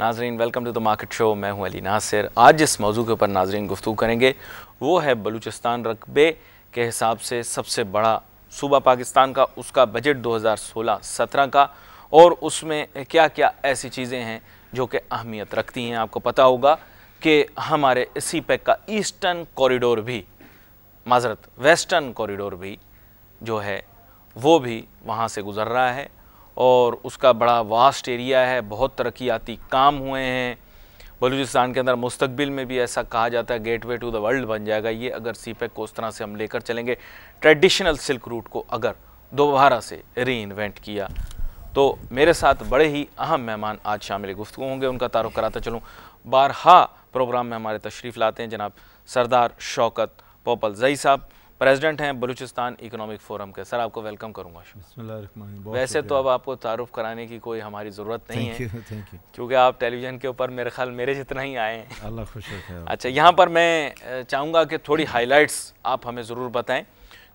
नाजरीन welcome to the market show मैं हूं अली नासिर आज जिस मौजू के ऊपर नाजरीन गुफ्तु करेंगे वो है बलूचिस्तान रकबे के हिसाब से सबसे बड़ा सूबा पाकिस्तान का उसका बजट 2016-17 का और उसमें क्या क्या ऐसी चीज़ें हैं जो कि अहमियत रखती हैं आपको पता होगा कि हमारे सी पैक का ईस्टर्न कॉरिडोर भी माजरत वेस्टर्न कॉरिडोर भी जो है वो भी वहाँ से गुज़र रहा है और उसका बड़ा वास्ट एरिया है बहुत तरक्याती काम हुए हैं बलूचिस्तान के अंदर मुस्तबिल में भी ऐसा कहा जाता है gateway to the world बन जाएगा ये अगर सी पैक e को उस तरह से हम लेकर चलेंगे ट्रेडिशनल सिल्क रूट को अगर दोबारा से री इन्वेंट किया तो मेरे साथ बड़े ही अहम मेहमान आज शामिल गुफ्तु होंगे उनका तारुफ कराता चलूँ बारहा प्रोग्राम में हमारे तशरीफ़ लाते हैं जनाब सरदार शौकत पोपल जई साहब प्रेसिडेंट हैं बलूचिस्तान इकोनॉमिक फोरम के सर आपको वेलकम करूँगा वैसे तो अब आपको तारुफ कराने की कोई हमारी ज़रूरत नहीं thank है क्योंकि आप टेलीविज़न के ऊपर मेरे ख्याल मेरे जितना ही आए हैं अल्लाह खुश अच्छा यहाँ पर मैं चाहूँगा कि थोड़ी हाईलाइट्स आप हमें ज़रूर बताएं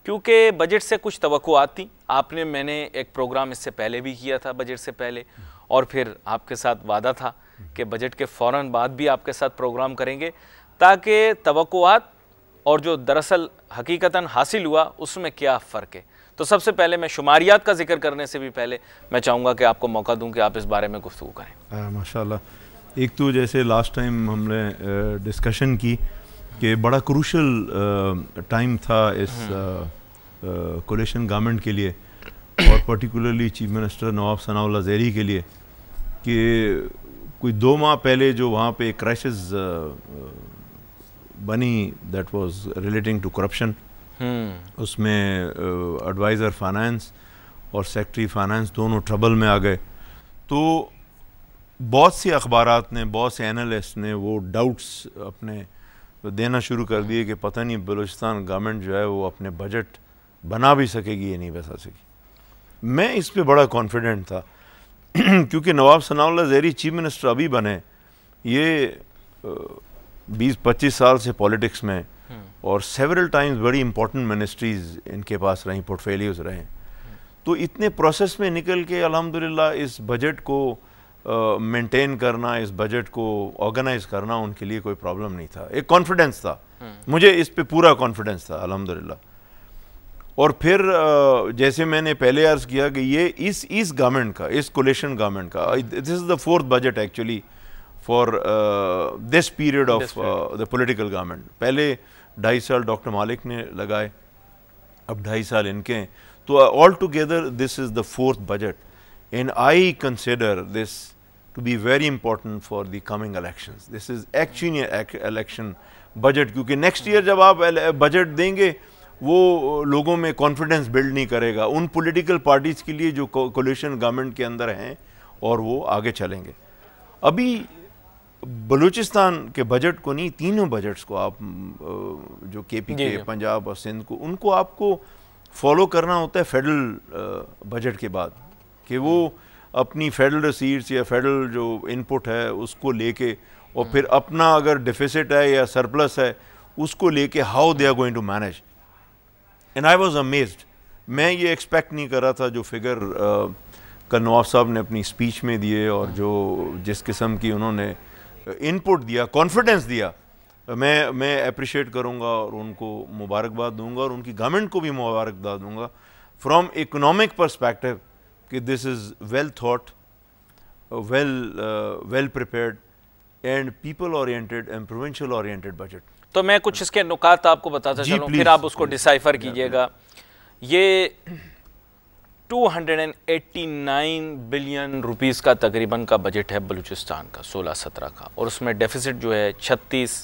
क्योंकि बजट से कुछ तो थी आपने मैंने एक प्रोग्राम इससे पहले भी किया था बजट से पहले और फिर आपके साथ वादा था कि बजट के फ़ौर बाद भी आपके साथ प्रोग्राम करेंगे ताकि तो और जो दरअसल हकीकता हासिल हुआ उसमें क्या फ़र्क है तो सबसे पहले मैं शुमारियात का जिक्र करने से भी पहले मैं चाहूँगा कि आपको मौका दूँ कि आप इस बारे में गुफ्तु करें माशा एक तो जैसे लास्ट टाइम हमने डिस्कशन की कि बड़ा क्रूशल टाइम था इस कोलेशन हम्म। गवर्नमेंट के लिए और particularly chief minister Nawab Sanaullah Zehri के लिए कि कोई दो माह पहले जो वहाँ पे क्राइसिस बनी that was relating to corruption उसमें एडवाइज़र uh, फाइनेंस और सेक्रेटरी फाइनेंस दोनों ट्रबल में आ गए तो बहुत से अखबार ने बहुत से एनालिस्ट ने वो डाउट्स अपने देना शुरू कर दिए कि पता नहीं बलूचिस्तान गवर्नमेंट जो है वो अपने बजट बना भी सकेगी या नहीं बसा सकेगी मैं इस पर बड़ा कॉन्फिडेंट था क्योंकि नवाब सनाउल्ला जहरी चीफ मिनिस्टर अभी बने ये uh, बीस पच्चीस साल से पॉलिटिक्स में हम्म। और सेवरल टाइम्स बड़ी इंपॉर्टेंट मिनिस्ट्रीज इनके पास रहीं पोर्टफेलियोज रहे हम्म। तो इतने प्रोसेस में निकल के अल्हम्दुलिल्लाह इस बजट को मेंटेन करना इस बजट को ऑर्गेनाइज करना उनके लिए कोई प्रॉब्लम नहीं था एक कॉन्फिडेंस था हम्म। मुझे इस पे पूरा कॉन्फिडेंस था अल्हम्दुलिल्लाह और फिर जैसे मैंने पहले अर्ज किया कि ये इस इस गवर्नमेंट का इस कोलेशन गवर्नमेंट का this is the fourth budget actually for this period of the political government पहले ढाई साल डॉक्टर मालिक ने लगाए अब ढाई साल इनके हैं तो all together this is the fourth budget and I consider this to be very important for the coming election this is actually election budget क्योंकि नेक्स्ट ईयर जब आप बजट देंगे वो लोगों में कॉन्फिडेंस बिल्ड नहीं करेगा उन पॉलिटिकल पार्टीज़ के लिए जो कोलिशन गवर्नमेंट के अंदर हैं और वो आगे चलेंगे अभी बलूचिस्तान के बजट को नहीं तीनों बजट्स को आप जो के पी के पंजाब और सिंध को उनको आपको फॉलो करना होता है फेडरल बजट के बाद कि वो अपनी फेडरल रसीड्स या फेडरल जो इनपुट है उसको लेके और हम्म। फिर अपना अगर डिफिसिट है या सरप्लस है उसको लेके how they are going to manage and I was amazed मैं ये एक्सपेक्ट नहीं कर रहा था जो फिगर कल साहब ने अपनी स्पीच में दिए और हाँ। जो जिस किस्म की उन्होंने इनपुट दिया कॉन्फिडेंस दिया मैं मैं अप्रिशिएट करूँगा और उनको मुबारकबाद दूंगा और उनकी गवर्नमेंट को भी मुबारकबाद दूंगा फ्रॉम इकोनॉमिक परस्पेक्टिव कि this is well thought well well prepared and people oriented and provincial oriented budget तो मैं कुछ इसके नुकात आपको बताता चलूँ फिर आप उसको डिसाइफर कीजिएगा ये 289 बिलियन रुपीस का तकरीबन का बजट है बलूचिस्तान का 16-17 का और उसमें डेफिसिट जो है 36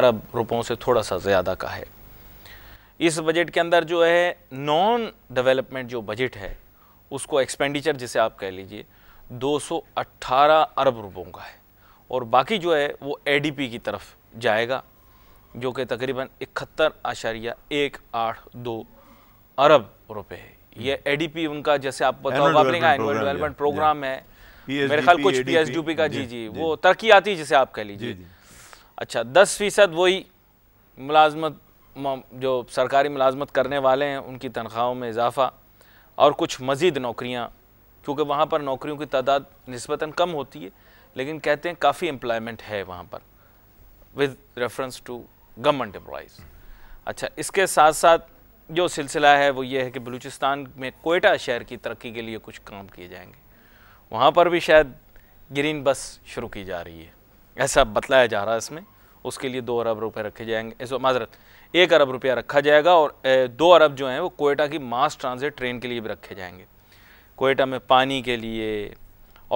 अरब रुपयों से थोड़ा सा ज़्यादा का है इस बजट के अंदर जो है नॉन डेवलपमेंट जो बजट है उसको एक्सपेंडिचर जिसे आप कह लीजिए 218 अरब रुपयों का है और बाकी जो है वो ए की तरफ जाएगा जो कि तकरीबन इकहत्तर आशारिया एक आठ दो अरब रुपये है हम्म। ये एडीपी उनका जैसे आप बताओ एनुअल डेवलपमेंट प्रोग्राम है मेरे ख्याल कुछ पी का जी जी वो तरक्याती जिसे आप कह लीजिए अच्छा दस फीसद वही मुलाजमत जो सरकारी मुलाजमत करने वाले हैं उनकी तनख्वाहों में इजाफा और कुछ मज़ीद नौकरियाँ क्योंकि वहाँ पर नौकरियों की तादाद नस्बता कम होती है लेकिन कहते हैं काफ़ी एम्प्लॉयमेंट है वहाँ पर with reference to government employees अच्छा इसके साथ साथ जो सिलसिला है वो ये है कि बलूचिस्तान में कोयटा शहर की तरक्की के लिए कुछ काम किए जाएंगे वहाँ पर भी शायद ग्रीन बस शुरू की जा रही है ऐसा बतलाया जा रहा है इसमें उसके लिए दो अरब रुपए रखे जाएंगे इस माजरत एक अरब रुपया रखा जाएगा और दो अरब जो हैं वो कोयटा की मास ट्रांजिट ट्रेन के लिए भी रखे जाएंगे कोयटा में पानी के लिए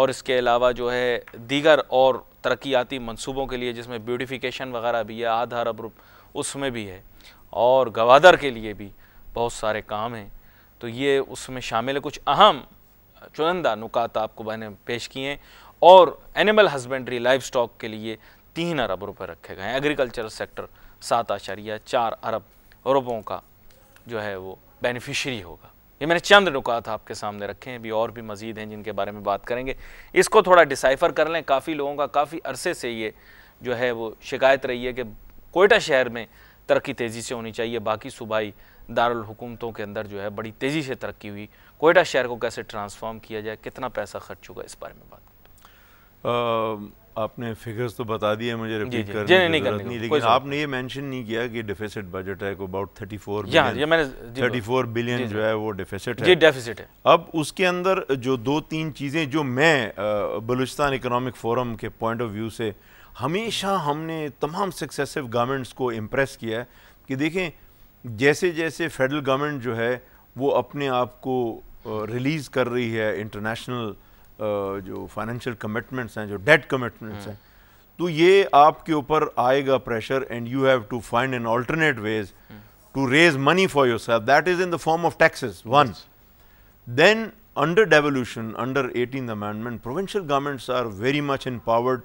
और इसके अलावा जो है दीगर और तरक्याती मनसूबों के लिए जिसमें ब्यूटिफिकेशन वगैरह भी है आधा अरब रुप उसमें भी है और गवादर के लिए भी बहुत सारे काम हैं तो ये उसमें शामिल है कुछ अहम चुनिंदा नुकात आपको मैंने पेश किए हैं और एनिमल हस्बेंड्री लाइफ स्टॉक के लिए तीन अरब रुपए रखे गए हैं एग्रीकल्चर सेक्टर सात आशारिया चार अरब रुपयों का जो है वो बेनिफिशरी होगा ये मैंने चंद नुकात आपके सामने रखे हैं अभी और भी मज़ीद हैं जिनके बारे में बात करेंगे इसको थोड़ा डिसाइफ़र कर लें काफ़ी लोगों का काफ़ी अरसे से ये जो है वो शिकायत रही है कि कोयटा शहर में तरक्की तेज़ी से होनी चाहिए बाकी सूबाई दारुल हुकूमतों के अंदर जो है बड़ी तेज़ी से तरक्की हुई कोयटा शहर को कैसे ट्रांसफॉर्म किया जाए कितना पैसा खर्च होगा इस बारे में बात आपने फिगर्स तो बता दिए मुझे रिपीट करने जी, नहीं, नहीं, नहीं लेकिन आपने ये मेंशन नहीं किया कि डिफिसिट बजट है को अबाउट 34 बिलियन मैंने 34 बिलियन जो है वो डिफिसिट है डेफिसिट है अब उसके अंदर जो दो तीन चीज़ें जो मैं बलूचिस्तान इकोनॉमिक फोरम के पॉइंट ऑफ व्यू से हमेशा हमने तमाम सक्सेसिव गवर्नमेंट्स को इम्प्रेस किया है कि देखें जैसे जैसे फेडरल गवर्नमेंट जो है वो अपने आप को रिलीज़ कर रही है इंटरनेशनल जो फाइनेंशियल कमिटमेंट्स हैं जो डेट कमिटमेंट्स हैं हम्म। तो ये आपके ऊपर आएगा pressure and you have to find an alternate ways to raise money for yourself that is in the form of taxes one then devolution under eighteen 18th Amendment, provincial are very much empowered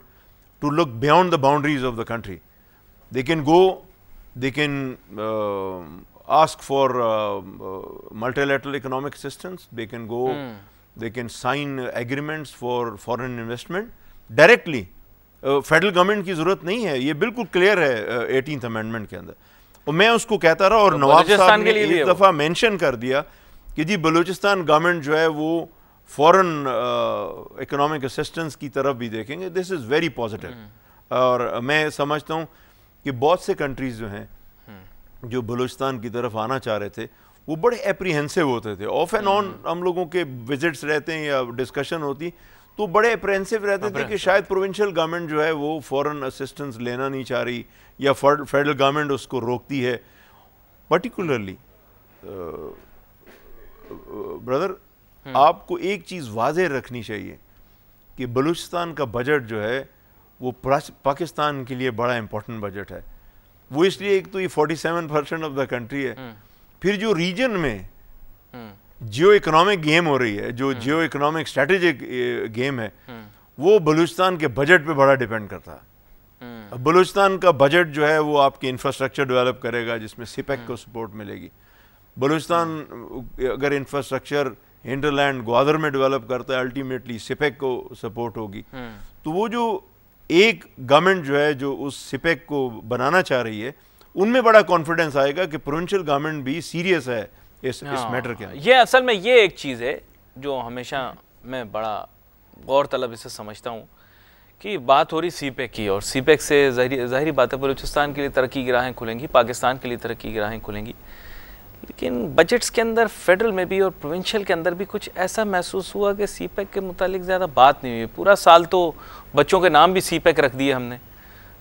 to look beyond the boundaries of the country they can go they can uh, ask for uh, uh, multilateral economic assistance. They can go, mm. they can sign agreements for foreign investment directly. Federal uh, government की जरूरत नहीं है ये बिल्कुल clear है eighteen uh, amendment के अंदर और मैं उसको कहता रहा और तो नवाब साहब ने एक दफ़ा मेंशन कर दिया कि जी बलूचिस्तान गवर्नमेंट जो है वो फॉरेन इकोनॉमिक असिस्टेंस की तरफ भी देखेंगे दिस इज़ वेरी पॉजिटिव और मैं समझता हूँ कि बहुत से कंट्रीज़ जो हैं जो बलूचिस्तान की तरफ आना चाह रहे थे वो बड़े अप्रीहेंसिव होते थे ऑफ एंड ऑन हम लोगों के विजिट्स रहते हैं या डिस्कशन होती तो बड़े अप्रेंसिव रहते थे कि शायद प्रोविंशियल गवर्नमेंट जो है वो फॉरेन असिस्टेंस लेना नहीं चाह रही या फेडरल गवर्नमेंट उसको रोकती है पर्टिकुलरली हम्म। ब्रदर आपको एक चीज़ वाज रखनी चाहिए कि बलूचिस्तान का बजट जो है वो पाकिस्तान के लिए बड़ा इंपॉर्टेंट बजट है वो इसलिए एक तो ये 47 परसेंट ऑफ द कंट्री है हम्म। फिर जो रीजन में जियो इकोनॉमिक गेम हो रही है जो जियो इकोनॉमिक स्ट्रेटेजिक गेम है हम्म। वो बलूचिस्तान के बजट पे बड़ा डिपेंड करता है हम्म। बलूचिस्तान का बजट जो है वो आपकी इंफ्रास्ट्रक्चर डेवलप करेगा जिसमें सिपेक e को सपोर्ट मिलेगी बलूचिस्तान अगर इंफ्रास्ट्रक्चर हिंडरलैंड ग्वादर में डेवलप करता है अल्टीमेटली सिपेक e को सपोर्ट होगी तो वो जो एक गवर्नमेंट जो है जो उस सिपेक को बनाना चाह रही है उनमें बड़ा कॉन्फिडेंस आएगा कि प्रोविंशियल गवर्नमेंट भी सीरियस है इस इस मैटर हाँ, के ये असल में ये एक चीज़ है जो हमेशा मैं बड़ा गौर तलब इसे समझता हूँ कि बात हो रही सीपेक की और सीपेक से ज़ाहरी बात है बलूचिस्तान के लिए तरक्की की राहें खुलेंगी पाकिस्तान के लिए तरक्की की राहें खुलेंगी लेकिन बजट्स के अंदर फेडरल में भी और प्रोविंशियल के अंदर भी कुछ ऐसा महसूस हुआ कि सी पैक e के मुतालिक ज़्यादा बात नहीं हुई पूरा साल तो बच्चों के नाम भी सी पैक e रख दिए हमने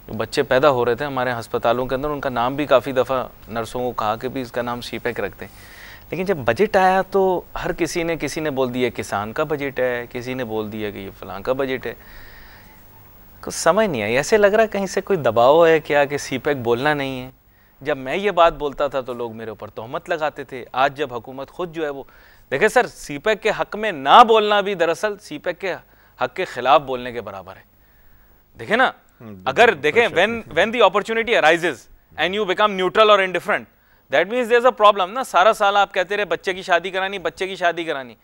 जो बच्चे पैदा हो रहे थे हमारे हस्पतालों के अंदर उनका नाम भी काफ़ी दफ़ा नर्सों को कहा कि भी इसका नाम सी पैक e रख दें लेकिन जब बजट आया तो हर किसी ने किसी ने बोल दिया किसान का बजट है किसी ने बोल दिया कि ये फलां का बजट है कुछ समझ नहीं आई ऐसे लग रहा कहीं से कोई दबाव है क्या कि सी पैक बोलना नहीं है जब मैं ये बात बोलता था तो लोग मेरे ऊपर तोहमत लगाते थे आज जब हुकूमत खुद जो है वो देखे सर पैक e के हक में ना बोलना भी दरअसल पैक e के हक के खिलाफ बोलने के बराबर है देखे ना हम्म, अगर देखें when when the opportunity arises and you become neutral और indifferent that means there a problem ना सारा साल आप कहते रहे बच्चे की शादी करानी बच्चे की शादी करानी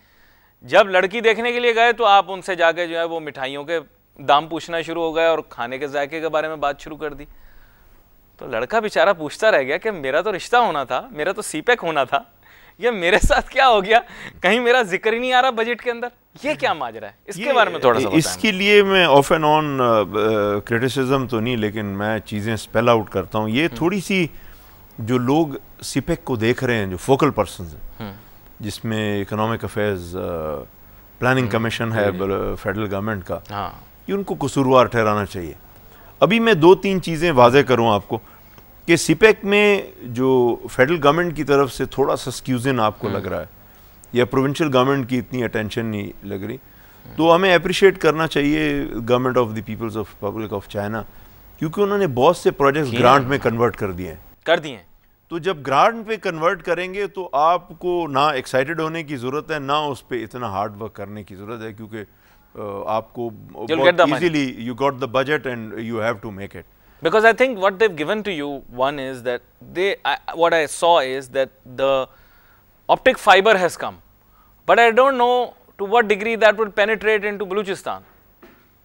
जब लड़की देखने के लिए गए तो आप उनसे जाके जो है वो मिठाइयों के दाम पूछना शुरू हो गए और खाने के जायके के बारे में बात शुरू कर दी तो लड़का बेचारा पूछता रह गया कि मेरा तो रिश्ता होना था मेरा तो सीपैक e होना था ये मेरे साथ क्या हो गया कहीं मेरा जिक्र ही नहीं आ रहा बजट के अंदर ये क्या माजरा है इसके बारे में थोड़ा सा इसके लिए मैं ऑफ एंड ऑन क्रिटिसिज्म तो नहीं लेकिन मैं चीज़ें स्पेल आउट करता हूँ ये हम्म। थोड़ी सी जो लोग सिपेक e को देख रहे हैं जो फोकल पर्सन हैं हम्म। जिसमें इकोनॉमिक अफेयर्स प्लानिंग कमीशन है फेडरल हम्म। गवर्नमेंट का हाँ। ये उनको कसूरवार ठहराना चाहिए अभी मैं दो तीन चीज़ें वाजह करूँ आपको कि सिपेक में जो फेडरल गवर्नमेंट की तरफ से थोड़ा सा स्क्यूजन आपको लग हम्म। रहा है या प्रोविंशियल गवर्नमेंट की इतनी अटेंशन नहीं लग रही तो हमें अप्रिशिएट करना चाहिए government of the people's of public of China क्योंकि उन्होंने बहुत से प्रोजेक्ट्स ग्रांट में कन्वर्ट कर दिए हैं कर दिए हैं तो जब ग्रांट पे कन्वर्ट करेंगे तो आपको ना एक्साइटेड होने की ज़रूरत है ना उस पर इतना हार्ड वर्क करने की ज़रूरत है क्योंकि Uh, आपको easily you got the budget and you have to make it. Because I think what they've given to you, one is that they, I, what I saw is that the optic fiber has come, but I don't know to what degree that would penetrate into Baluchistan.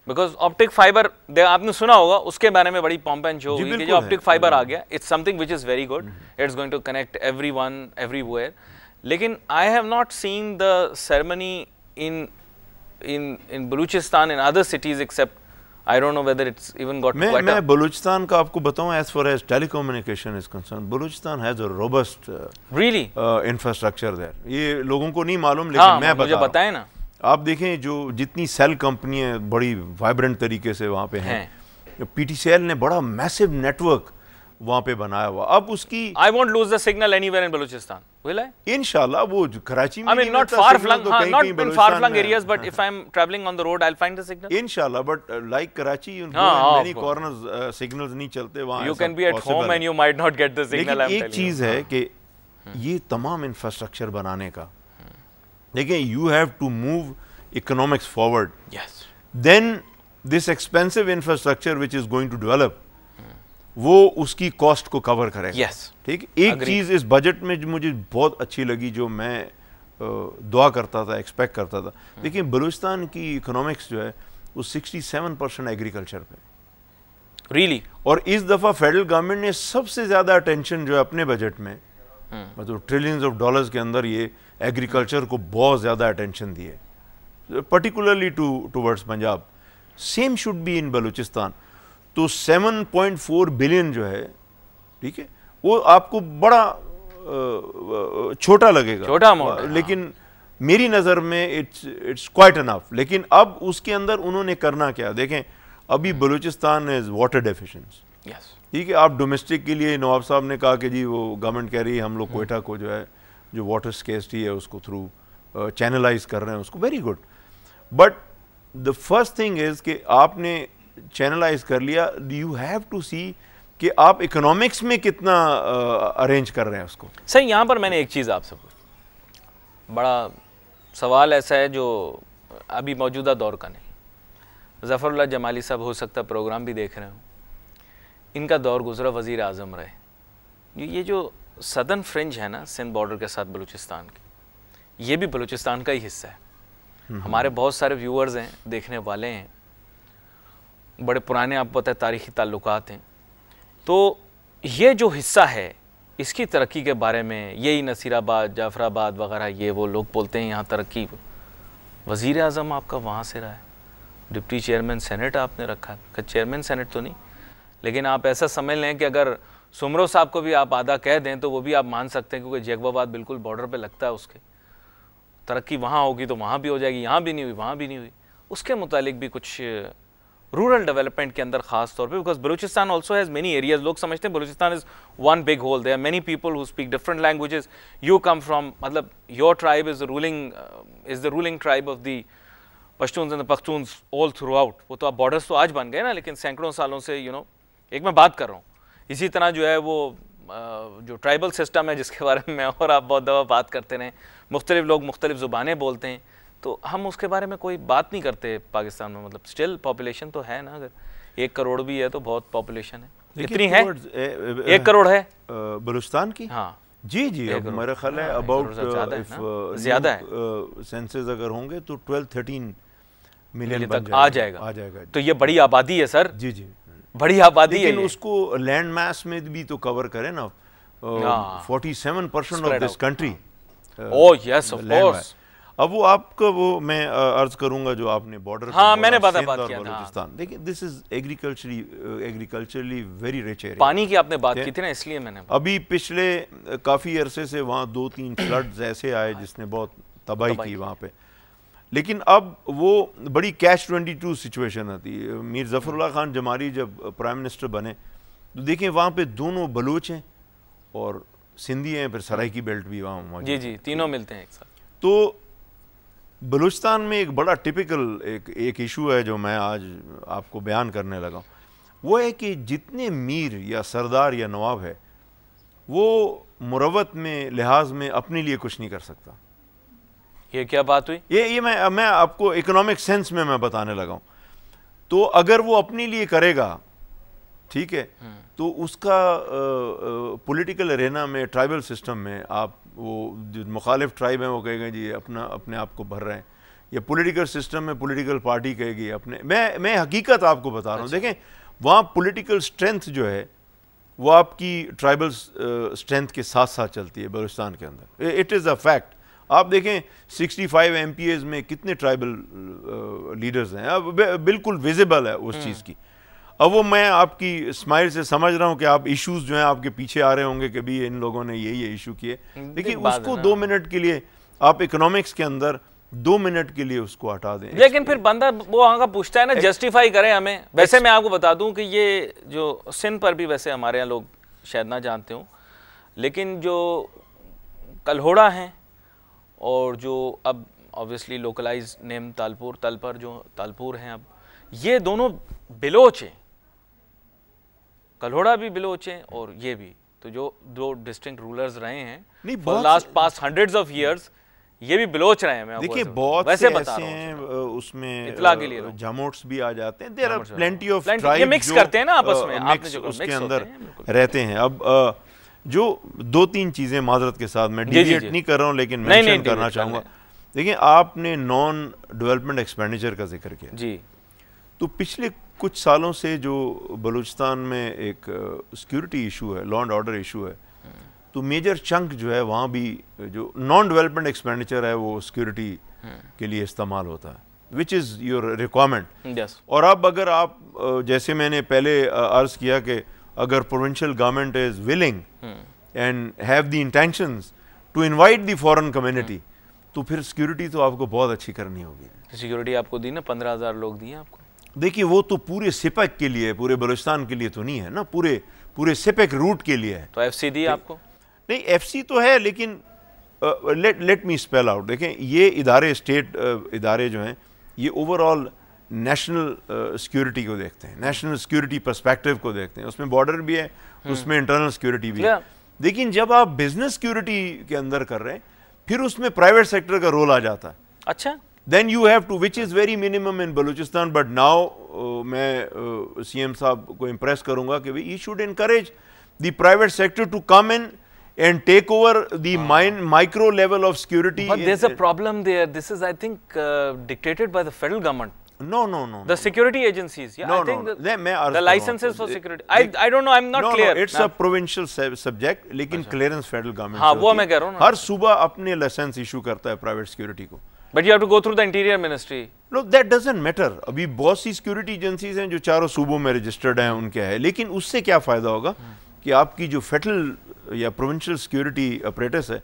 Because optic fibre आपने सुना होगा uske बारे में बड़ी pomp and show हुई कि जो optic fibre आ गया it's something which is very good it's going to connect every one everywhere लेकिन I have not seen the ceremony in in, in Baluchistan and other cities except I don't know whether it's even got मैं, मैं बलूचिस्तान का आपको बताऊं as far as telecommunication is concerned Balochistan has a robust uh, really uh, infrastructure there ये लोगों को नहीं मालूम लेकिन हाँ, मैं मुझे बता बताएं ना आप देखें जो जितनी सेल कंपनियां बड़ी वाइब्रेंट तरीके से वहाँ पे हैं, हैं। पीटीसीएल ने बड़ा मैसिव नेटवर्क वहाँ पे बनाया हुआ अब उसकी I won't lose the signal anywhere in Balochistan will I? Inshallah, wo Karachi I mean, not far flung, haan, not in far flung areas, but if I'm traveling on the road, I'll find the signal. Inshallah, but uh, like Karachi, you know, हाँ, many corners uh, signals नहीं चलते वहाँ. You can be at home and you might not get the signal. लेकिन एक चीज है कि ये तमाम इंफ्रास्ट्रक्चर बनाने का देखिए you have to move economics forward then this expensive infrastructure which is going to develop वो उसकी कॉस्ट को कवर करेगा yes. ठीक एक चीज़ इस बजट में जो मुझे बहुत अच्छी लगी जो मैं दुआ करता था एक्सपेक्ट करता था hmm. देखिए बलूचिस्तान की इकोनॉमिक्स जो है वो 67 परसेंट एग्रीकल्चर पे रियली really? और इस दफ़ा फेडरल गवर्नमेंट ने सबसे ज़्यादा अटेंशन जो है अपने बजट में hmm. मतलब ट्रिलियंस ऑफ डॉलर्स के अंदर ये एग्रीकल्चर को बहुत ज़्यादा अटेंशन दी है particularly to towards Punjab same should be in Balochistan तो 7.4 बिलियन जो है ठीक है वो आपको बड़ा छोटा लगेगा छोटा हाँ, हाँ। लेकिन मेरी नज़र में इट्स इट्स क्वाइट अनफ लेकिन अब उसके अंदर उन्होंने करना क्या देखें अभी बलूचिस्तान इज़ वाटर डेफिशेंस ठीक है आप डोमेस्टिक के लिए नवाब साहब ने कहा कि जी वो गवर्नमेंट कह रही है हम लोग हम्म। कोयटा को जो है जो वाटर स्केसिटी है उसको थ्रू चैनलाइज कर रहे हैं उसको very good but the first thing is कि आपने चैनलाइज कर लिया यू हैव टू सी कि आप इकोनॉमिक्स में कितना अरेंज कर रहे हैं उसको सर यहाँ पर मैंने एक चीज़ आपसे पूछी बड़ा सवाल ऐसा है जो अभी मौजूदा दौर का नहीं जफ़रुल्ला जमाली साहब हो सकता प्रोग्राम भी देख रहे हो इनका दौर गुजरा वज़ी अजम रहे ये जो सदर्न फ्रिंज है ना सिंध बॉर्डर के साथ बलूचिस्तान की ये भी बलूचिस्तान का ही हिस्सा है हम्म, हम्म। हमारे बहुत सारे व्यूअर्स हैं देखने वाले हैं बड़े पुराने आप पता है तारीख़ी ताल्लुक हैं तो ये जो हिस्सा है इसकी तरक्की के बारे में यही नसीराबाद जाफराबाद वगैरह ये वो लोग बोलते हैं यहाँ तरक्की वज़ी अजम आपका वहाँ से रहा है डिप्टी चेयरमैन सेनेट आपने रखा है चेयरमैन सेनेट तो नहीं लेकिन आप ऐसा समझ लें कि अगर सुमरो साहब को भी आप आधा कह दें तो वो भी आप मान सकते हैं क्योंकि जैकबाबाद बिल्कुल बॉर्डर पर लगता है उसके तरक्की वहाँ होगी तो वहाँ भी हो जाएगी यहाँ भी नहीं हुई वहाँ भी नहीं हुई उसके मुतालिक भी कुछ रूरल डेवलपमेंट के अंदर खास तौर पे because Balochistan also has many areas लोग समझते हैं Balochistan is one big whole they are many people who speak different languages you come from मतलब your tribe is ruling is the ruling tribe of the Pashtun and Pakhtun all throughout वो तो आप borders तो आज बन गए ना लेकिन सैकड़ों सालों से यू you नो know, एक मैं बात कर रहा हूँ इसी तरह जो है वो uh, जो ट्राइबल सिस्टम है जिसके बारे में मैं और आप बहुत दफ़ा बात करते रहें मुख्तलिफ लोग मुख्तलिफ ज़ुबानें बोलते हैं तो हम उसके बारे में कोई बात नहीं करते पाकिस्तान में मतलब स्टिल पॉपुलेशन तो है ना अगर एक करोड़ भी है तो बहुत पॉपुलेशन है कितनी है एक करोड़ है बलुस्तान की हाँ जी जी अब मेरा ख्याल है हाँ, अबाउट ज्यादा है सेंसेस अगर होंगे तो ट्वेल्व थर्टीन मिलियन तक आ जाएगा आ जाएगा तो ये बड़ी आबादी है सर जी जी बड़ी आबादी है उसको लैंड मास में भी तो कवर करें ना forty seven percent of this country oh yes of course अब वो आपका वो मैं अर्ज करूंगा जो आपने बॉर्डर हाँ मैंने बात बात किया था देखिए this is agriculturally agriculturally very rich area पानी की आपने बात की थी ना इसलिए मैंने अभी पिछले काफ़ी अरसे से वहाँ दो तीन फ्लड ऐसे आए जिसने बहुत तबाही की वहाँ पे लेकिन अब वो बड़ी कैश ट्वेंटी टू सिचुएशन आती मीर जफरुल्ला खान जमारी जब प्राइम मिनिस्टर बने तो देखें वहाँ पे दोनों बलोच हैं और सिंधी हैं फिर सराय की बेल्ट भी वहाँ जी जी तीनों मिलते हैं एक साथ तो बलूचिस्तान में एक बड़ा टिपिकल एक एक इशू है जो मैं आज आपको बयान करने लगा वो है कि जितने मीर या सरदार या नवाब है वो मुरवत में लिहाज में अपने लिए कुछ नहीं कर सकता ये क्या बात हुई ये ये मैं मैं आपको इकोनॉमिक सेंस में मैं बताने लगा हूँ तो अगर वो अपने लिए करेगा ठीक है हम्म। तो उसका पॉलिटिकल रहना में ट्राइबल सिस्टम में आप वो जो मुखालिफ ट्राइब हैं वो कहेंगे जी अपना अपने आप को भर रहे हैं या पॉलिटिकल सिस्टम में पॉलिटिकल पार्टी कहेगी अपने मैं मैं हकीकत आपको बता रहा हूँ अच्छा। देखें वहाँ पॉलिटिकल स्ट्रेंथ जो है वो आपकी ट्राइबल स्ट्रेंथ के साथ साथ चलती है बलुस्तान के अंदर इट इज़ अ फैक्ट आप देखें 65 फाइव में कितने ट्राइबल लीडर्स हैं अब बिल्कुल विजिबल है उस हम्म। चीज़ की अब वो मैं आपकी स्माइल से समझ रहा हूँ कि आप इश्यूज जो हैं आपके पीछे आ रहे होंगे कि भी इन लोगों ने ये ये इशू किए लेकिन हम्म, उसको दो मिनट के लिए आप इकोनॉमिक्स के अंदर दो मिनट के लिए उसको हटा दें लेकिन फिर बंदा वो वहाँ का पूछता है ना जस्टिफाई करें हमें वैसे मैं आपको बता दूं कि ये जो सिंध पर भी वैसे हमारे यहाँ लोग शायद ना जानते हों लेकिन जो कल्होड़ा हैं और जो अब obviously localise name Talpur Talpur जो तालपुर हैं अब ये दोनों बिलोच हैं कल्होड़ा भी बिलोच हैं और ये भी तो जो दो डिस्टिंक्ट रूलर्स रहे हैं नहीं बहुत last past hundreds of years ये भी बिलोच रहे हैं मैं देखिए बहुत वैसे बता रहा हैं उसमें इतला के लिए जमोट्स भी आ जाते हैं देर आर प्लेंटी ऑफ ये मिक्स करते हैं ना आपस में आपने जो उसके अंदर रहते हैं अब जो दो तीन चीजें माजरत के साथ मैं डिविएट नहीं कर रहा हूँ लेकिन मेंशन करना चाहूंगा देखिए आपने नॉन डेवलपमेंट एक्सपेंडिचर का जिक्र किया जी तो पिछले कुछ सालों से जो बलूचिस्तान में एक सिक्योरिटी इशू है लॉ एंड ऑर्डर इशू है तो मेजर चंक जो है वहाँ भी जो नॉन डेवलपमेंट एक्सपेंडिचर है वो सिक्योरिटी के लिए इस्तेमाल होता है विच इज़ योर रिक्वायरमेंट और अब अगर आप जैसे मैंने पहले अर्ज किया कि अगर provincial government is willing and have the intention to invite the foreign community तो फिर सिक्योरिटी तो आपको बहुत अच्छी करनी होगी सिक्योरिटी आपको दी ना पंद्रह हज़ार लोग दिए आपको देखिए वो तो पूरे सिपेक के लिए पूरे बलूचिस्तान के लिए तो नहीं है ना पूरे पूरे सिपेक रूट के लिए है तो एफ दी आपको नहीं एफ सी तो है लेकिन let let me spell out देखें ये इदारे स्टेट uh, इदारे जो हैं ये ओवरऑल नेशनल सिक्योरिटी को देखते हैं नेशनल सिक्योरिटी परस्पेक्टिव को देखते हैं उसमें बॉर्डर भी है हम्म। उसमें इंटरनल सिक्योरिटी भी है लेकिन जब आप बिजनेस सिक्योरिटी के अंदर कर रहे हैं फिर उसमें प्राइवेट सेक्टर का रोल आ जाता है अच्छा then you have to which is very minimum in Balochistan but now uh, मैं impress uh, CM साहब को इम्प्रेस करूँगा कि भाई you should increase the private and take over the wow. micro level of security. But there's a problem there. This is, I think, uh, dictated by the federal government. No, no, no. The no. security agencies. Yeah, no, I think no. The, the, the licenses for security. I, I don't know. I'm not no, clear. No, it's a provincial subject, लेकिन clearance federal government. हाँ, वो मैं कह रहा हूँ. हर सुबह अपने license issue करता है private security को. But you have to go through the interior ministry. No, that doesn't matter. अभी बहुत सी security agencies हैं जो चारों सूबों में registered हैं उनके हैं लेकिन उससे क्या फ़ायदा होगा हम्म। कि आपकी जो फेडरल या प्रोविंशियल सिक्योरिटी अपरेटस है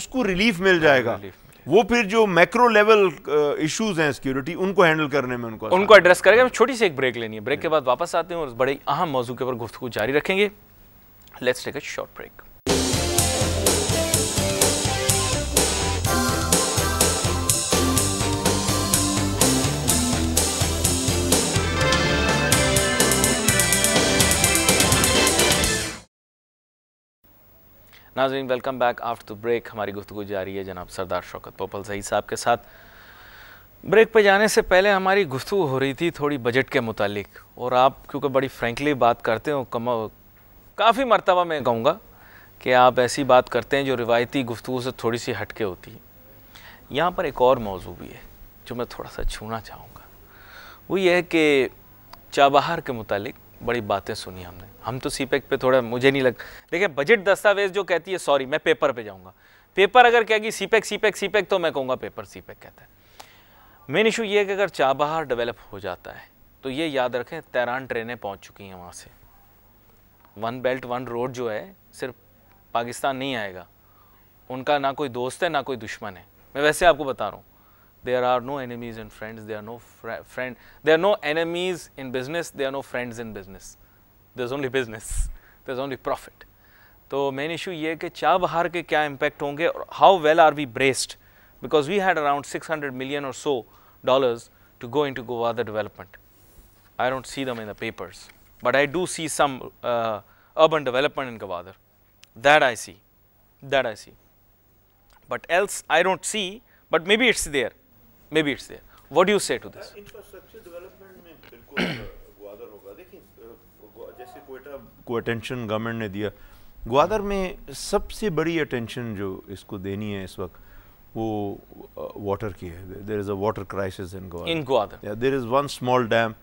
उसको रिलीफ हाँ, मिल जाएगा वो फिर जो मैक्रो लेवल इश्यूज हैं सिक्योरिटी उनको हैंडल करने में उनको उनको एड्रेस करेगा छोटी सी एक ब्रेक लेनी है ब्रेक के बाद वापस आते हैं और बड़े अहम मौजू के ऊपर गुफ्तु जारी रखेंगे let's take a short break नाजरीन welcome back after the break हमारी गुफ्तु जारी है जनाब सरदार शौकत पोपल सही साहब के साथ ब्रेक पे जाने से पहले हमारी गुफ्तु हो रही थी थोड़ी बजट के मुतालिक और आप क्योंकि बड़ी फ्रेंकली बात करते हो कम काफ़ी मरतबा मैं कहूँगा कि आप ऐसी बात करते हैं जो रिवायती गुफ्तु से थोड़ी सी हटके होती है यहाँ पर एक और मौजू भी है जो मैं थोड़ा सा छूना चाहूँगा वो ये है कि चाबहार के मुतालिक बड़ी बातें सुनी हमने हम तो सी e पे थोड़ा मुझे नहीं लग देखिए बजट दस्तावेज जो कहती है सॉरी मैं पेपर पे जाऊँगा पेपर अगर कहेगी CPEC CPEC CPEC तो मैं कहूँगा पेपर सी पैक कहता है मेन इशू ये है कि अगर चाबहार डेवलप हो जाता है तो ये याद रखें तैरान ट्रेनें पहुँच चुकी हैं वहाँ से वन बेल्ट वन रोड जो है सिर्फ पाकिस्तान नहीं आएगा उनका ना कोई दोस्त है ना कोई दुश्मन है मैं वैसे आपको बता रहा हूँ there are no enemies in friends, there are no friend, there are no enemies in business, there are no friends in business. There's only business, there's only profit. So main issue ये है कि चाह बहार के क्या impact होंगे और how well are we braced because we had around 600 million और so dollars to go into गोवा the development I don't see them in the but I do see some uh, urban development in Gawadar. That I see, that I see. But else I don't see, but maybe it's there maybe it's there. What do you say to this? Uh, infrastructure development mein Gwadar hoga. Dekhi, jaise Quetta ko attention government ne diya. Gwadar mein sabse badi attention jo isko deni hai is waqt, wo water ki hai. There is a water crisis in Gwadar. In Gwadar. Yeah, there is one small dam.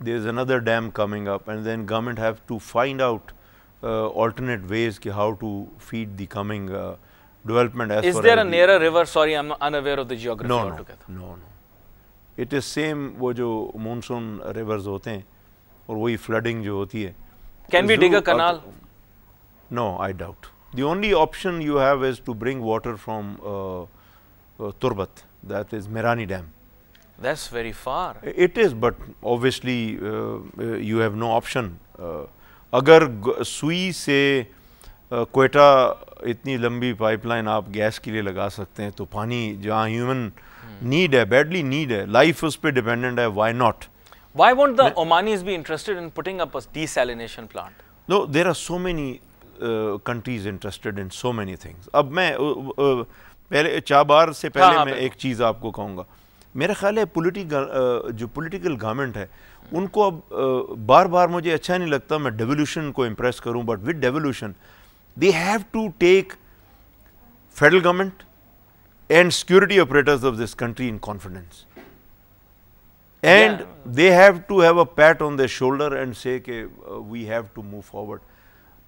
There is another dam coming up and then government have to find out uh, alternate ways ki how to feed the coming uh, development as Is there a nearer river? Sorry, I'm unaware of the geography no, altogether. No, no, It is same वो monsoon rivers होते हैं और flooding जो Can we dig a canal? No, I doubt. The only option you have is to bring water from uh, uh, Turbat, that is Merani Dam. That's very far. It is, but obviously uh, uh you have no option. अगर uh, Sui से uh, quetta इतनी लंबी pipeline आप gas के लिए लगा सकते हैं तो पानी जहाँ ह्यूमन नीड hmm. है बैडली नीड है लाइफ उस पर डिपेंडेंट है why not why won't the Omanis be interested in putting up a desalination plant? No, there are so many uh, countries interested in अब मैं uh, uh, पहले चाबार से हाँ, पहले हाँ, मैं एक चीज़ आपको कहूँगा मेरा ख्याल है पोलिटिकल uh, जो पोलिटिकल गवर्नमेंट है उनको अब uh, बार बार मुझे अच्छा नहीं लगता मैं डेवोल्यूशन को इम्प्रेस करूँ but with devolution they have to take federal government and security operators of this country in confidence. And yeah. they have to have a pat on their shoulder and say, okay, uh, we have to move forward.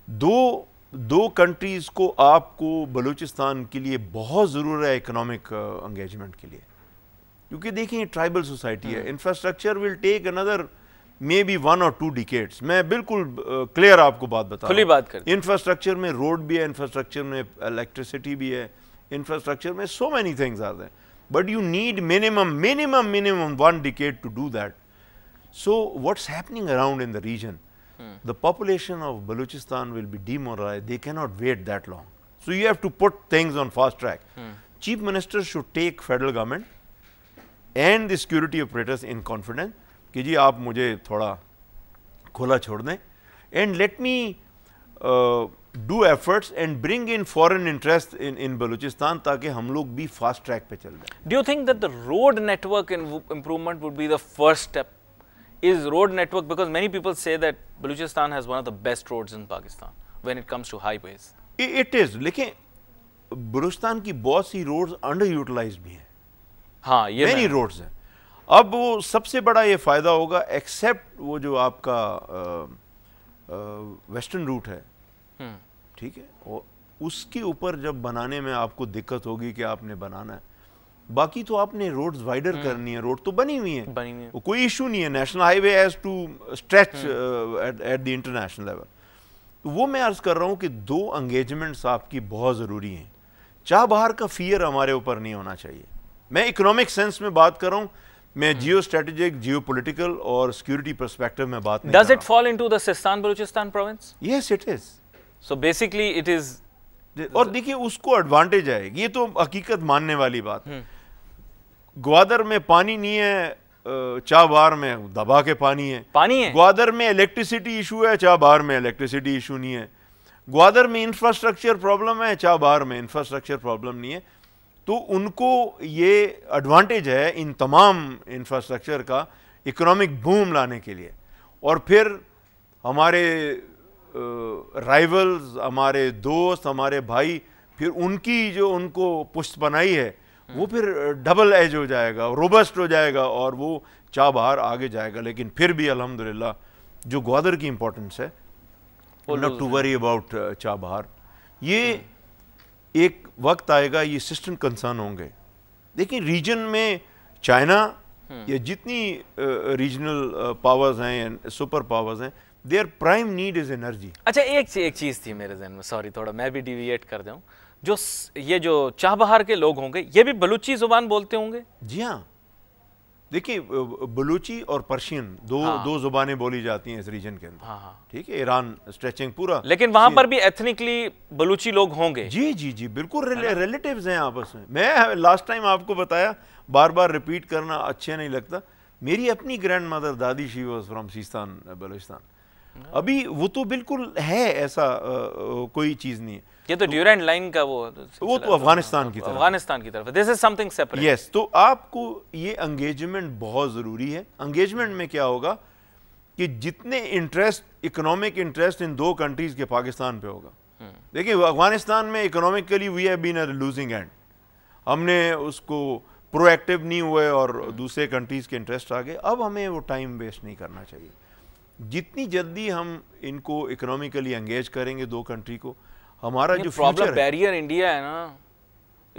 Though दो countries को आपको बलूचिस्तान के लिए economic uh, engagement. है economic engagement के लिए क्योंकि देखिए ट्राइबल सोसाइटी है infrastructure maybe one or two decades. I will clear you Infrastructure mein road bhi hai, infrastructure mein electricity bhi hai, infrastructure mein so many things are there. But you need minimum, minimum, minimum one decade to do that. So what's happening around in the region? Hmm. The population of Balochistan will be demoralized. They cannot wait that long. So you have to put things on fast track. Hmm. Chief Minister should take federal government and the security operators in confidence कि जी आप मुझे थोड़ा खुला छोड़ दें and let me do efforts and bring in foreign interest in in Balochistan ताकि हम लोग भी फास्ट ट्रैक पे चल जाए do you think that the road network improvement would be the first step is road network because many people say that Balochistan has one of the best roads in Pakistan when it comes to highways it is लेकिन बलूचिस्तान की बहुत सी roads under utilise भी हैं हाँ ये many roads हैं अब वो सबसे बड़ा ये फ़ायदा होगा एक्सेप्ट वो जो आपका वेस्टर्न रूट है हम्म। ठीक है और उसके ऊपर जब बनाने में आपको दिक्कत होगी कि आपने बनाना है बाकी तो आपने रोड्स हम्म। वाइडर करनी है रोड तो बनी हुई है बनी हुई है कोई इशू नहीं है national highway as to stretch at the international level तो वो मैं अर्ज कर रहा हूँ कि दो अंगेजमेंट्स आपकी बहुत ज़रूरी हैं चाह बाहर का फियर हमारे ऊपर नहीं होना चाहिए मैं इकोनॉमिक सेंस में बात कर रहा हूँ मैं जियो स्ट्रेटेजिक जियो पोलिटिकल और सिक्योरिटी परस्पेक्टिव में बात does it fall into दिस्तान Balochistan province yes it is so basically it is और देखिए उसको एडवांटेज है ये तो हकीकत मानने वाली बात है हम्म। ग्वादर में पानी नहीं है चाबार में दबा के पानी है पानी है ग्वादर में इलेक्ट्रिसिटी इशू है चाबार में इलेक्ट्रिसिटी इशू नहीं है ग्वादर में इंफ्रास्ट्रक्चर प्रॉब्लम है चाबार में इंफ्रास्ट्रक्चर प्रॉब्लम नहीं है तो उनको ये एडवांटेज है इन तमाम इंफ्रास्ट्रक्चर का इकोनॉमिक बूम लाने के लिए और फिर हमारे राइवल्स हमारे दोस्त हमारे भाई फिर उनकी जो उनको पुश्त बनाई है हम्म। वो फिर डबल एज हो जाएगा रोबस्ट हो जाएगा और वो चा बाहर आगे जाएगा लेकिन फिर भी अल्हम्दुलिल्लाह जो ग्वादर की इम्पोर्टेंस है नॉट टू वरी अबाउट चा बाहर ये हम्म। एक वक्त आएगा ये सिस्टम कंसर्न होंगे देखिए रीजन में चाइना हम्म। या जितनी रीजनल पावर्स हैं सुपर पावर्स हैं their prime need is energy अच्छा एक एक चीज़ थी मेरे जहन में सॉरी थोड़ा मैं भी डिविएट कर जाऊँ जो ये जो चाहबहार के लोग होंगे ये भी बलूची जुबान बोलते होंगे जी हाँ देखिए बलूची और पर्शियन दो हाँ। दो जुबानें बोली जाती हैं इस रीजन के अंदर हाँ।, हाँ। ठीक है ईरान स्ट्रेचिंग पूरा लेकिन वहां पर भी एथनिकली बलूची लोग होंगे जी जी जी बिल्कुल रिले, रिलेटिव्स हैं आपस में मैं लास्ट टाइम आपको बताया बार बार रिपीट करना अच्छा नहीं लगता मेरी अपनी ग्रैंड मदर दादी she was from Sistan Balochistan हाँ। अभी वो तो बिल्कुल है ऐसा कोई चीज़ नहीं है ये तो ड्यूरेंट लाइन का वो वो तो अफगानिस्तान की तरफ अफगानिस्तान की तरफ this is something separate yes तो आपको ये एंगेजमेंट बहुत ज़रूरी है एंगेजमेंट में क्या होगा कि जितने इंटरेस्ट इकोनॉमिक इंटरेस्ट इन दो कंट्रीज़ के पाकिस्तान पे होगा हम्म। देखिए अफगानिस्तान में economically we have been losing and हमने उसको प्रोएक्टिव नहीं हुए और दूसरे कंट्रीज़ के इंटरेस्ट आ गए अब हमें वो टाइम वेस्ट नहीं करना चाहिए जितनी जल्दी हम इनको इकोनॉमिकली एंगेज करेंगे दो कंट्री को हमारा जो प्रॉब्लम बैरियर इंडिया है ना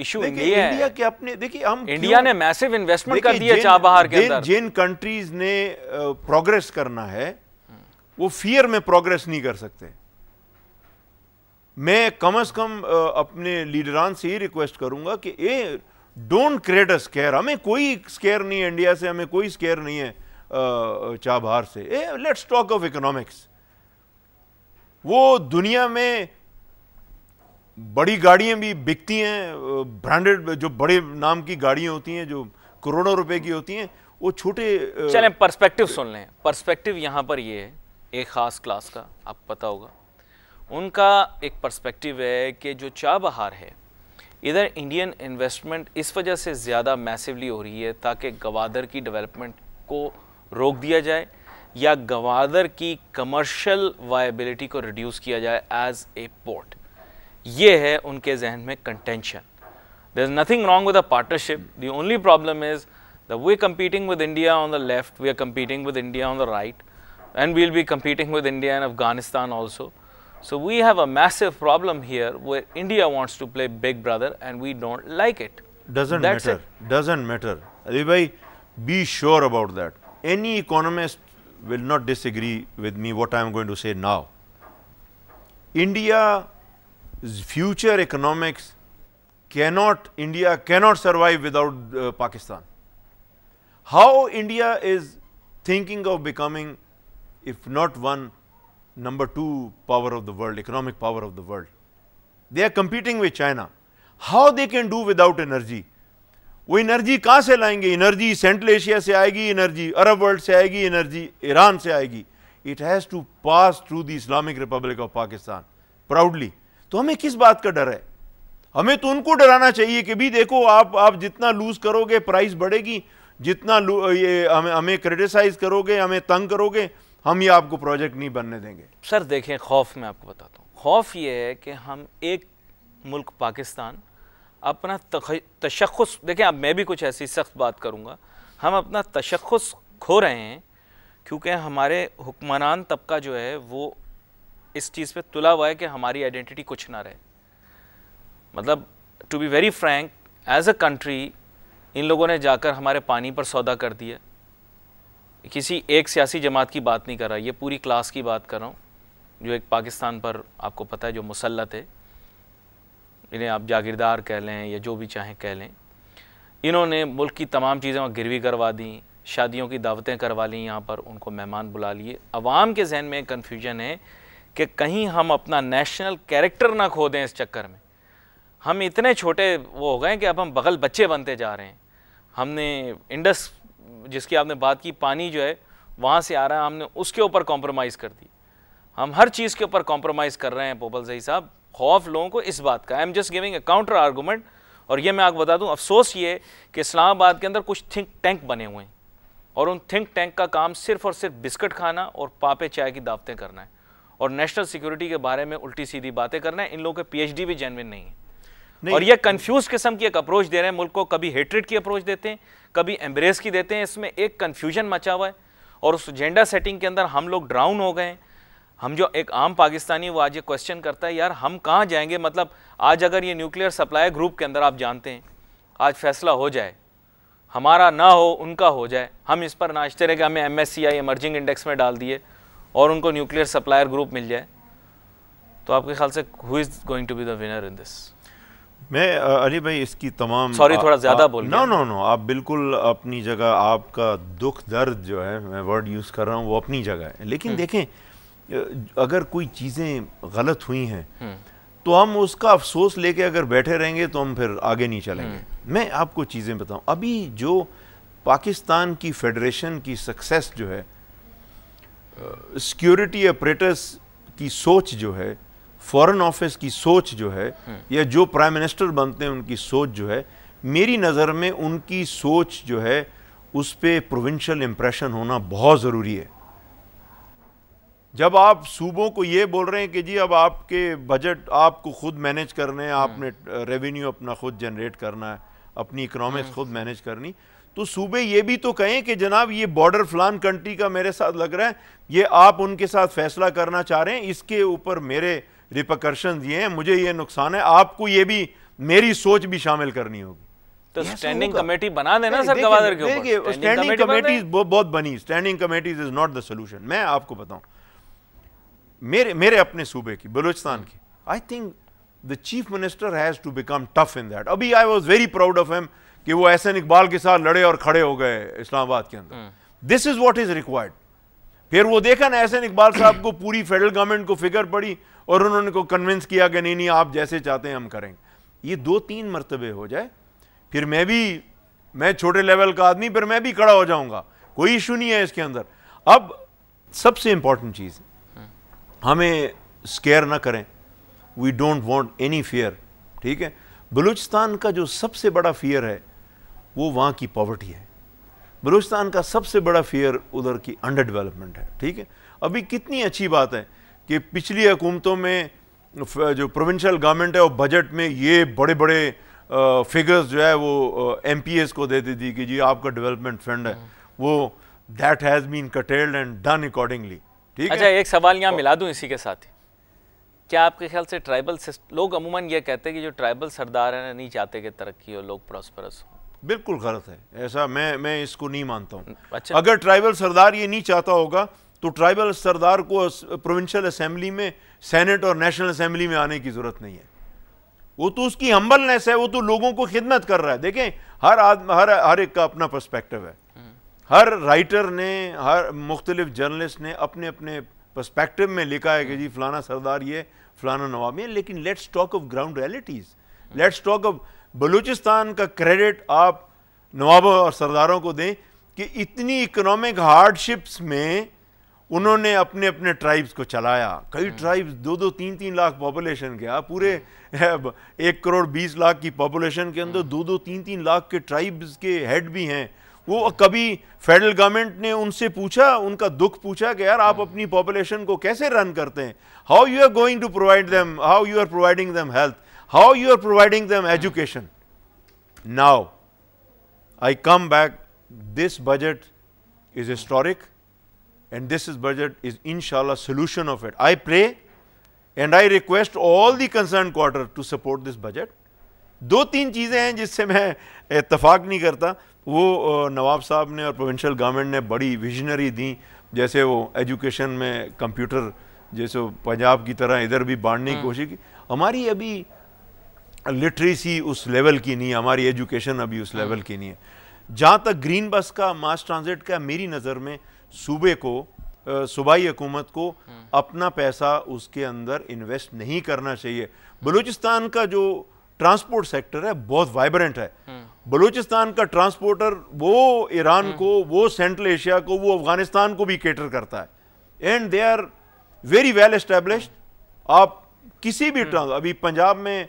इशू इंडिया है इंडिया के अपने देखिए हम इंडिया ने मैसिव इन्वेस्टमेंट कर दिया चाबहार के अंदर जिन कंट्रीज ने प्रोग्रेस करना है वो फियर में प्रोग्रेस नहीं कर सकते मैं कम से कम अपने लीडरान से ही रिक्वेस्ट करूंगा कि ए डोंट क्रिएट अ स्केयर हमें कोई स्केयर नहीं है इंडिया से हमें कोई स्केयर नहीं है चाबहार से ए लेट्स टॉक ऑफ इकोनॉमिक्स वो दुनिया में बड़ी गाड़ियाँ भी बिकती हैं ब्रांडेड जो बड़े नाम की गाड़ियाँ होती हैं जो करोड़ों रुपए की होती हैं वो छोटे चलें पर्सपेक्टिव सुन लें पर्सपेक्टिव यहाँ पर ये है एक ख़ास क्लास का आप पता होगा उनका एक पर्सपेक्टिव है कि जो चाबहार है इधर इंडियन इन्वेस्टमेंट इस वजह से ज़्यादा मैसिवली हो रही है ताकि गवादर की डेवलपमेंट को रोक दिया जाए या गवादर की कमर्शियल वायबिलिटी को रिड्यूस किया जाए एज ए पोर्ट ये है उनके जहन में contention there is nothing wrong with a partnership the only problem is the way competing with India on the left we are competing with India on the right and we'll be competing with India and Afghanistan also so we have a massive problem here way India wants to play big brother and we don't like it doesn't matter doesn't matter अरे भाई be sure about that any economist will not disagree with me what I am going to say now. India's future economics cannot, India cannot survive without uh, Pakistan. How India is thinking of becoming, if not one, number two power of the world, economic power of the world. They are competing with China. How they can do without energy? वो energy कहाँ से लाएंगे energy central Asia से आएगी energy Arab world से आएगी energy Iran से आएगी it has to pass through the Islamic Republic of Pakistan proudly तो हमें किस बात का डर है हमें तो उनको डराना चाहिए कि भी देखो आप आप जितना लूज़ करोगे प्राइस बढ़ेगी जितना ये हमें हमें क्रिटिसाइज़ करोगे हमें तंग करोगे हम ये आपको प्रोजेक्ट नहीं बनने देंगे सर देखें खौफ मैं आपको बताता हूँ खौफ ये है कि हम एक मुल्क पाकिस्तान अपना तशखस देखें अब मैं भी कुछ ऐसी सख्त बात करूँगा हम अपना तशखस खो रहे हैं क्योंकि हमारे हुक्मरान तबका जो है वो इस चीज़ पे तुला हुआ है कि हमारी आइडेंटिटी कुछ ना रहे मतलब to be very frank as a country इन लोगों ने जाकर हमारे पानी पर सौदा कर दिया किसी एक सियासी जमात की बात नहीं कर रहा ये पूरी क्लास की बात कर रहा हूँ जो एक पाकिस्तान पर आपको पता है जो मुसलत है इन्हें आप जागीरदार कह लें या जो भी चाहें कह लें इन्होंने मुल्क की तमाम चीज़ें वहाँ गिरवी करवा दी शादियों की दावतें करवा ली यहाँ पर उनको मेहमान बुला लिए अवाम के जहन में कन्फ्यूजन है कि कहीं हम अपना नेशनल कैरेक्टर ना खो दें इस चक्कर में हम इतने छोटे वो हो गए कि अब हम बगल बच्चे बनते जा रहे हैं हमने इंडस जिसकी आपने बात की पानी जो है वहाँ से आ रहा है हमने उसके ऊपर कॉम्प्रोमाइज़ कर दी हम हर चीज़ के ऊपर कॉम्प्रोमाइज़ कर रहे हैं पोपल जही साहब खौफ लोगों को इस बात का I am just giving a counter argument और ये मैं आपको बता दूं अफसोस ये कि इस्लामाबाद के अंदर कुछ थिंक टैंक बने हुए हैं और उन थिंक टैंक का काम सिर्फ और सिर्फ बिस्किट खाना और पापे चाय की दावतें करना है और नेशनल सिक्योरिटी के बारे में उल्टी सीधी बातें करना है इन लोगों के पीएचडी भी जेनविन नहीं है नहीं। और ये कंफ्यूज किस्म की एक अप्रोच दे रहे हैं मुल्क को कभी हेट्रेड की अप्रोच देते हैं कभी एम्बरेस की देते हैं इसमें एक कन्फ्यूजन मचा हुआ है और उस एजेंडा सेटिंग के अंदर हम लोग ड्राउन हो गए हैं हम जो एक आम पाकिस्तानी वो आज ये क्वेश्चन करता है यार हम कहाँ जाएंगे मतलब आज अगर ये न्यूक्लियर सप्लाई ग्रुप के अंदर आप जानते हैं आज फैसला हो जाए हमारा ना हो उनका हो जाए हम इस पर नाचते रहे कि हमें एम इमर्जिंग इंडेक्स में डाल दिए और उनको न्यूक्लियर सप्लायर ग्रुप मिल जाए तो आपके ख्याल से who is going to be the winner in this मैं अली भाई इसकी तमाम सॉरी थोड़ा ज़्यादा बोल नो नो नो आप बिल्कुल अपनी जगह आपका दुख दर्द जो है मैं वर्ड यूज़ कर रहा हूँ वो अपनी जगह है लेकिन हम्म। देखें अगर कोई चीज़ें गलत हुई हैं हम्म। तो हम उसका अफसोस लेके अगर बैठे रहेंगे तो हम फिर आगे नहीं चलेंगे हम्म। मैं आपको चीज़ें बताऊं अभी जो पाकिस्तान की फेडरेशन की सक्सेस जो है सिक्योरिटी ऑपरेटर्स की सोच जो है फॉरेन ऑफिस की सोच जो है हम्म। या जो प्राइम मिनिस्टर बनते हैं उनकी सोच जो है मेरी नज़र में उनकी सोच जो है उस पर प्रोविंशल इम्प्रेशन होना बहुत ज़रूरी है जब आप सूबों को ये बोल रहे हैं कि जी अब आपके बजट आपको खुद मैनेज करने हैं आपने रेवेन्यू अपना खुद जनरेट करना है अपनी इकोनॉमिक्स हम्म। खुद मैनेज करनी तो सूबे ये भी तो कहें कि जनाब ये बॉर्डर फ्लान कंट्री का मेरे साथ लग रहा है ये आप उनके साथ फैसला करना चाह रहे हैं इसके ऊपर मेरे रिपकर्शन ये हैं मुझे ये नुकसान है आपको ये भी मेरी सोच भी शामिल करनी होगी तो स्टैंडिंग कमेटी बना देना सर गवादर के ऊपर स्टैंडिंग कमेटी बहुत बनी standing committees is not the solution मैं आपको बताऊं मेरे मेरे अपने सूबे की बलूचिस्तान की I think the chief minister has to become tough in that अभी I was very proud of him कि वो एहसन इकबाल के साथ लड़े और खड़े हो गए इस्लामाबाद के अंदर this is what is required फिर वो देखा ना एहसन इकबाल साहब को पूरी फेडरल गवर्नमेंट को फिगर पड़ी और उन्होंने को कन्विंस किया कि नहीं नहीं आप जैसे चाहते हैं हम करेंगे ये दो तीन मरतबे हो जाए फिर मैं भी मैं छोटे लेवल का आदमी फिर मैं भी खड़ा हो जाऊंगा कोई इशू नहीं है इसके अंदर अब सबसे इंपॉर्टेंट चीज़ हमें स्केयर ना करें we don't want any fear ठीक है बलूचिस्तान का जो सबसे बड़ा फियर है वो वहाँ की पॉवर्टी है बलूचिस्तान का सबसे बड़ा फियर उधर की अंडर डेवलपमेंट है ठीक है अभी कितनी अच्छी बात है कि पिछली हुकूमतों में जो प्रोविंशियल गवर्नमेंट है और बजट में ये बड़े बड़े फिगर्स जो है वो एम को दे थी कि जी आपका डेवलपमेंट फंड है हाँ। वो that has been curtailed and done accordingly ठीक अच्छा है? एक सवाल यहाँ मिला दूँ इसी के साथ ही क्या आपके ख्याल से ट्राइबल लोग अमूमन ये कहते हैं कि जो ट्राइबल सरदार हैं नहीं चाहते कि तरक्की हो लोग प्रॉस्परस हो बिल्कुल गलत है ऐसा मैं मैं इसको नहीं मानता हूँ अच्छा अगर ट्राइबल सरदार ये नहीं चाहता होगा तो ट्राइबल सरदार को प्रोविंशियल असम्बली में सेनेट और नेशनल असम्बली में आने की ज़रूरत नहीं है वो तो उसकी हम्बलनेस है वो तो लोगों को खिदमत कर रहा है देखें हर आदमी हर हर एक का अपना पर्सपेक्टिव है हर राइटर ने हर मुख्तलिफ जर्नलिस्ट ने अपने अपने पर्सपेक्टिव में लिखा है कि जी फलाना सरदार ये फलाना नवाब ये लेकिन let's talk of ground realities let's talk of Balochistan का क्रेडिट आप नवाबों और सरदारों को दें कि इतनी इकोनॉमिक हार्डशिप्स में उन्होंने अपने अपने ट्राइब्स को चलाया कई ट्राइब्स हम्म। दो दो तीन तीन लाख पॉपुलेशन के आप हाँ, पूरे हाँ, एक करोड़ बीस लाख की पॉपुलेशन के अंदर हम्म। दो दो तीन तीन लाख के ट्राइब्स के हेड भी हैं वो कभी फेडरल गवर्नमेंट ने उनसे पूछा उनका दुख पूछा कि यार आप अपनी पॉपुलेशन को कैसे रन करते हैं how you are going to provide them how you are providing them health how you are providing them education now I come back this budget is historic and this is budget is इनशाला solution of it I pray and I request all the concern quarter to support this budget दो तीन चीज़ें हैं जिससे मैं इतफाक नहीं करता वो नवाब साहब ने और प्रोविंशियल गवर्नमेंट ने बड़ी विजनरी दी जैसे वो एजुकेशन में कंप्यूटर जैसे पंजाब की तरह इधर भी बांटने की हम्म। कोशिश की हमारी अभी लिटरेसी उस लेवल की नहीं है हमारी एजुकेशन अभी उस लेवल हम्म। की नहीं है जहाँ तक ग्रीन बस का मास ट्रांजिट का मेरी नज़र में सूबे को सूबाई हुकूमत को हम्म। अपना पैसा उसके अंदर इन्वेस्ट नहीं करना चाहिए बलूचिस्तान का जो ट्रांसपोर्ट सेक्टर है बहुत वाइब्रेंट है बलूचिस्तान का ट्रांसपोर्टर वो ईरान को वो सेंट्रल एशिया को वो अफगानिस्तान को भी केटर करता है and they are very well establish आप किसी भी अभी पंजाब में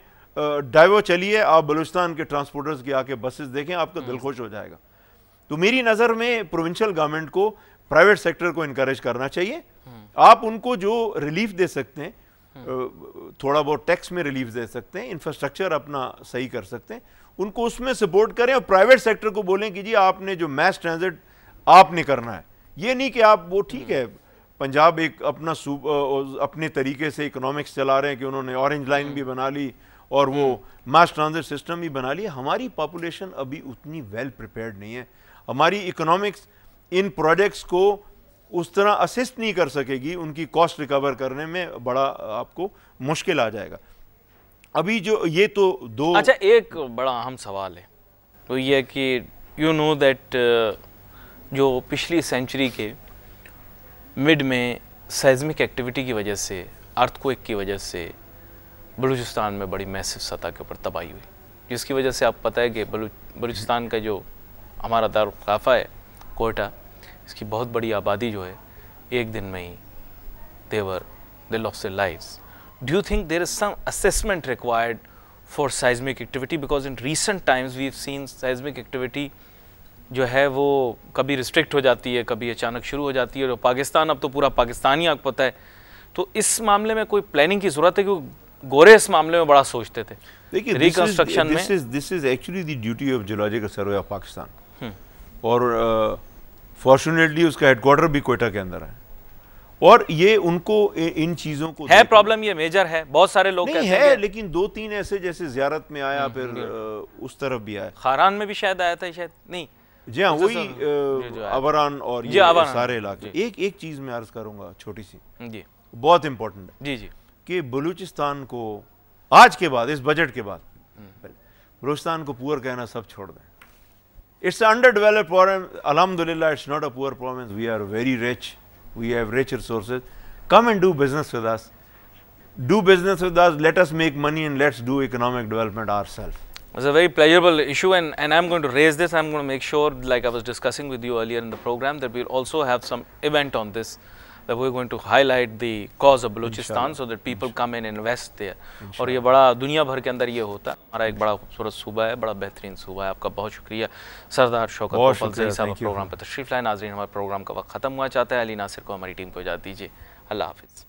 डाइवो चलिए आप बलूचिस्तान के ट्रांसपोर्टर्स की आके बसेस देखें आपका दिल खुश हो जाएगा तो मेरी नज़र में प्रोविंशियल गवर्नमेंट को प्राइवेट सेक्टर को इनक्रेज करना चाहिए आप उनको जो रिलीफ दे सकते हैं थोड़ा बहुत टैक्स में रिलीफ दे सकते हैं इंफ्रास्ट्रक्चर अपना सही कर सकते हैं उनको उसमें सपोर्ट करें और प्राइवेट सेक्टर को बोलें कि जी आपने जो मैस ट्रांजिट आपने करना है ये नहीं कि आप वो ठीक है पंजाब एक अपना अपने तरीके से इकोनॉमिक्स चला रहे हैं कि उन्होंने ऑरेंज लाइन भी बना ली और वो मास ट्रांजिट सिस्टम भी बना लिया हमारी पॉपुलेशन अभी उतनी वेल प्रिपेयर्ड नहीं है हमारी इकोनॉमिक्स इन प्रोजेक्ट्स को उस तरह असिस्ट नहीं कर सकेगी उनकी कॉस्ट रिकवर करने में बड़ा आपको मुश्किल आ जाएगा अभी जो ये तो दो अच्छा एक बड़ा अहम सवाल है तो ये कि यू नो दैट जो पिछली सेंचुरी के मिड में सेजमिक एक्टिविटी की वजह से अर्थक्वेक की वजह से बलूचिस्तान में बड़ी मैसिव सतह के ऊपर तबाही हुई जिसकी वजह से आप पता है कि बलूचिस्तान का जो हमारा दारखाफा है कोयटा इसकी बहुत बड़ी आबादी जो है एक दिन में ही they were they lost a lives do you think there is some assessment required for seismic activity because in recent times we've seen seismic activity जो है वो कभी रिस्ट्रिक्ट हो जाती है कभी अचानक शुरू हो जाती है और पाकिस्तान अब तो पूरा पाकिस्तान ही आग पता है तो इस मामले में कोई प्लानिंग की जरूरत है क्योंकि गोरे इस मामले में बड़ा सोचते थे देखिए रिकंस्ट्रक्शन में this is actually the duty of geological survey of Pakistan और uh, फॉर्चुनेटली उसका हेडक्वार्टर भी कोयटा के अंदर है और ये उनको इन चीजों को है प्रॉब्लम ये मेजर है बहुत सारे लोग नहीं है लेकिन दो तीन ऐसे जैसे जियारत में आया हम्म, फिर हम्म, उस तरफ भी आया खारान में भी शायद आया था शायद नहीं जी हाँ अच्छा, वही अबरान और ये सारे इलाके एक एक चीज मैं अर्ज करूंगा छोटी सी हम्म, जी बहुत इंपॉर्टेंट है जी जी कि बलूचिस्तान को आज के बाद इस बजट के बाद बलूचिस्तान को पुअर कहना सब छोड़ दें It is an underdeveloped problem. Alhamdulillah, it is not a poor province. We are very rich. We have rich resources. Come and do business with us. Do business with us. Let us make money and let's do economic development ourselves. It's a very pleasurable issue and, and I'm going to raise this. I'm going to make sure, like I was discussing with you earlier in the program, that we'll also have some event on this. that we're going to highlight the cause of Balochistan so that people come and invest there. और ये बड़ा दुनिया भर के अंदर ये होता है हमारा एक बड़ा खूबसूरत सुबह है बड़ा बेहतरीन सुबह है आपका बहुत शुक्रिया सरदार शौकत फलसई साहब प्रोग्राम पर तशरीफ लाए नाजरीन हमारे प्रोग्राम का वक्त ख़त्म हुआ चाहता है अली नासिर को हमारी टीम को इजाज़त दीजिए अल्लाह हाफिज़